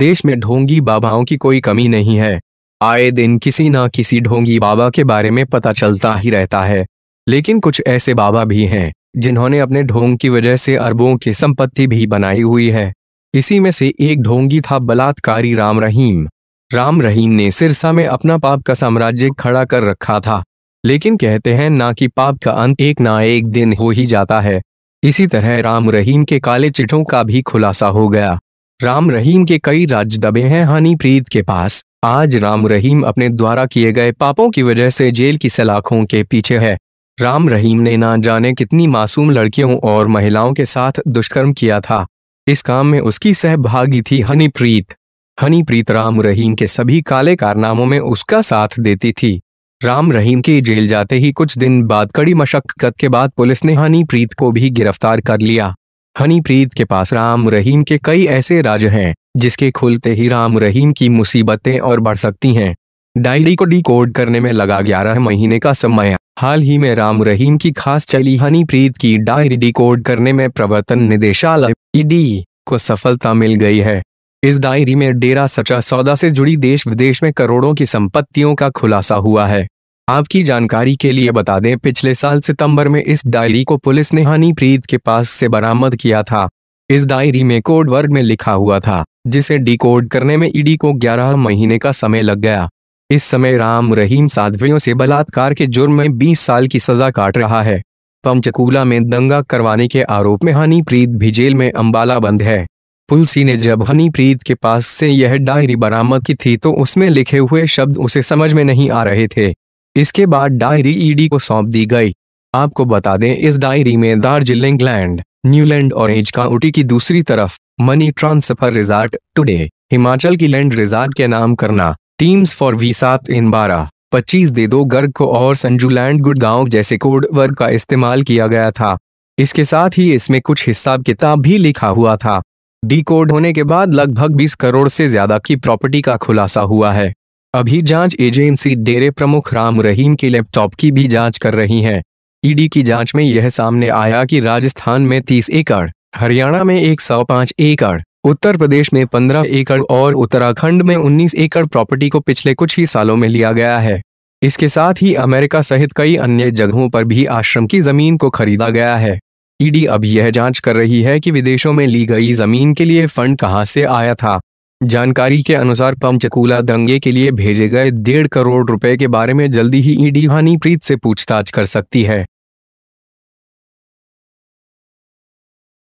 देश में ढोंगी बाबाओं की कोई कमी नहीं है आए दिन किसी ना किसी ढोंगी बाबा के बारे में पता चलता ही रहता है लेकिन कुछ ऐसे बाबा भी हैं जिन्होंने अपने ढोंग की वजह से अरबों की संपत्ति भी बनाई हुई है इसी में से एक ढोंगी था बलात्कारी राम रहीम राम रहीम ने सिरसा में अपना पाप का साम्राज्य खड़ा कर रखा था लेकिन कहते हैं ना कि पाप का अंत एक ना एक दिन हो ही जाता है इसी तरह राम रहीम के काले चिठों का भी खुलासा हो गया राम रहीम के कई राज दबे हैं हनीप्रीत के पास आज राम रहीम अपने द्वारा किए गए पापों की वजह से जेल की सलाखों के पीछे है राम रहीम ने ना जाने कितनी मासूम लड़कियों और महिलाओं के साथ दुष्कर्म किया था इस काम में उसकी सहभागी थी हनीप्रीत हनीप्रीत राम रहीम के सभी काले कारनामों में उसका साथ देती थी राम रहीम के जेल जाते ही कुछ दिन बाद कड़ी मशक्कत के बाद पुलिस ने हनीप्रीत को भी गिरफ्तार कर लिया हनीप्रीत के पास राम रहीम के कई ऐसे राज हैं जिसके खुलते ही राम रहीम की मुसीबतें और बढ़ सकती हैं डायरी को डिकोड करने में लगा ग्यारह महीने का समय हाल ही में राम रहीम की खास चली हनीप्रीत की डायरी डिकोड करने में प्रवर्तन निदेशालय ईडी को सफलता मिल गई है इस डायरी में डेरा सचा सौदा से जुड़ी देश विदेश में करोड़ों की संपत्तियों का खुलासा हुआ है आपकी जानकारी के लिए बता दें पिछले साल सितंबर में इस डायरी को पुलिस ने हनीप्रीत के पास से बरामद किया था इस डायरी में कोड वर्ग में लिखा हुआ था जिसे डिकोड करने में ईडी को 11 महीने का समय लग गया इस समय राम रहीम साध्वियों से बलात्कार के जुर्म में 20 साल की सजा काट रहा है पंचकूला में दंगा करवाने के आरोप में हनीप्रीत भी जेल में अंबाला बंद है पुलसी ने जब हनीप्रीत के पास से यह डायरी बरामद की थी तो उसमें लिखे हुए शब्द उसे समझ में नहीं आ रहे थे इसके बाद डायरी ईडी को सौंप दी गई आपको बता दें इस डायरी में दार्जिलिंग लैंड न्यूलैंड और एज की दूसरी तरफ money transfer resort today Himachal की लैंड रिजॉर्ट के नाम करना टीम्स फॉर वी सात इन बारह पच्चीस दे दो गर्ग को और संजूलैंड गुड़गांव जैसे कोड वर्ग का इस्तेमाल किया गया था इसके साथ ही इसमें कुछ हिसाब किताब भी लिखा हुआ था डी कोड होने के बाद लगभग 20 करोड़ से ज्यादा की प्रॉपर्टी का खुलासा हुआ है अभी जांच एजेंसी डेरे प्रमुख राम रहीम के लैपटॉप की भी जांच कर रही है ईडी की जांच में यह सामने आया कि राजस्थान में 30 एकड़ हरियाणा में 105 एकड़ उत्तर प्रदेश में 15 एकड़ और उत्तराखंड में 19 एकड़ प्रॉपर्टी को पिछले कुछ ही सालों में लिया गया है इसके साथ ही अमेरिका सहित कई अन्य जगहों पर भी आश्रम की जमीन को खरीदा गया है ईडी अब यह जांच कर रही है कि विदेशों में ली गई जमीन के लिए फंड कहां से आया था जानकारी के अनुसार पंचकूला दंगे के लिए भेजे गए डेढ़ करोड़ रुपए के बारे में जल्दी ही ईडी हनीप्रीत से पूछताछ कर सकती है